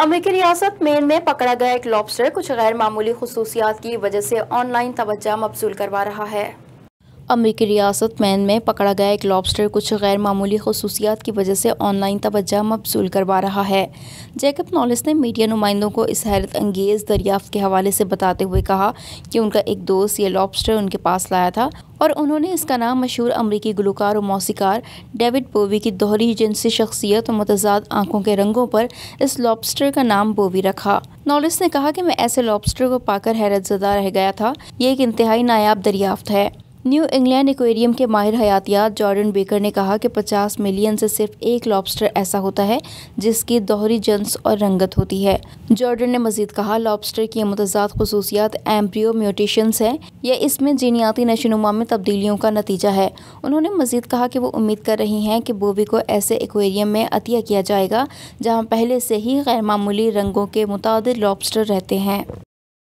अमेरिकी रियासत मेन में पकड़ा गया एक लॉबस्टर कुछ गैर मामूली खसूसियात की वजह से ऑनलाइन तवज्जा मबसूल करवा रहा है अमरीकी रियासत मैन में पकड़ा गया एक लॉबस्टर कुछ गैर मामूली खसूसियात की वजह से ऑनलाइन तोज्जा मबसूल करवा रहा है जैकब नॉलिस ने मीडिया नुमाइंदों को इस हैरत अंगेज़ दरियाफ़ के हवाले से बताते हुए कहा कि उनका एक दोस्त ये लॉबस्टर उनके पास लाया था और उन्होंने इसका नाम मशहूर अमरीकी गुलकार और मौसीकार डेविड बोवी की दोहरी जिनसी शख्सियत और मतजाद आंखों के रंगों पर इस लॉबस्टर का नाम बोवी रखा नॉलिस ने कहा कि मैं ऐसे लॉबस्टर को पाकर हैरत ज़दा रह गया था ये एक इंतहाई नायाब दरियाफ्त है न्यू इंग्लैंड एक्वेरियम के माहिर हयातियात जॉर्डन बेकर ने कहा कि 50 मिलियन से सिर्फ एक लॉबस्टर ऐसा होता है जिसकी दोहरी जंस और रंगत होती है जॉर्डन ने मजीद कहा लॉबस्टर की मतजाद खसूसियात एम्प्रियो म्यूटेशंस हैं यह इसमें जीनियाती नशोनुमा में तब्दीलियों का नतीजा है उन्होंने मजीद कहा कि वो उम्मीद कर रही हैं कि बोवी को ऐसे एक्वेरियम में अतिया किया जाएगा जहाँ पहले से ही मामूली रंगों के मुतद लॉबस्टर रहते हैं